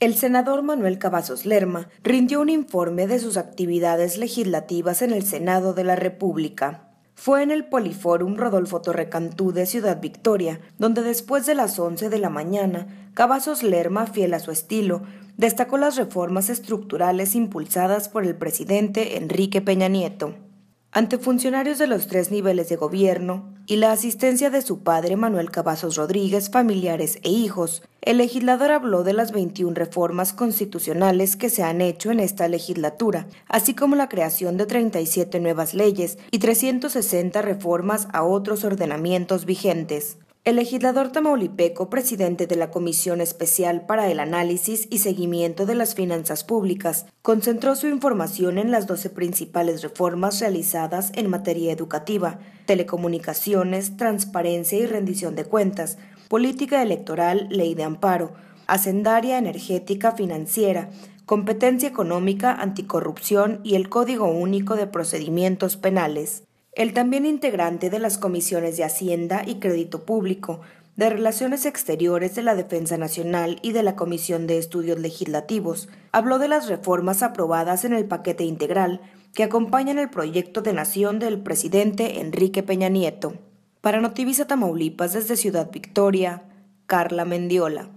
El senador Manuel Cavazos Lerma rindió un informe de sus actividades legislativas en el Senado de la República. Fue en el Poliforum Rodolfo Torrecantú de Ciudad Victoria, donde después de las 11 de la mañana, Cavazos Lerma, fiel a su estilo, destacó las reformas estructurales impulsadas por el presidente Enrique Peña Nieto. Ante funcionarios de los tres niveles de gobierno, y la asistencia de su padre Manuel Cavazos Rodríguez, familiares e hijos, el legislador habló de las 21 reformas constitucionales que se han hecho en esta legislatura, así como la creación de 37 nuevas leyes y 360 reformas a otros ordenamientos vigentes. El legislador tamaulipeco, presidente de la Comisión Especial para el Análisis y Seguimiento de las Finanzas Públicas, concentró su información en las doce principales reformas realizadas en materia educativa, telecomunicaciones, transparencia y rendición de cuentas, política electoral, ley de amparo, hacendaria energética financiera, competencia económica, anticorrupción y el Código Único de Procedimientos Penales el también integrante de las comisiones de Hacienda y Crédito Público, de Relaciones Exteriores de la Defensa Nacional y de la Comisión de Estudios Legislativos, habló de las reformas aprobadas en el paquete integral que acompañan el proyecto de nación del presidente Enrique Peña Nieto. Para Notivisa Tamaulipas desde Ciudad Victoria, Carla Mendiola.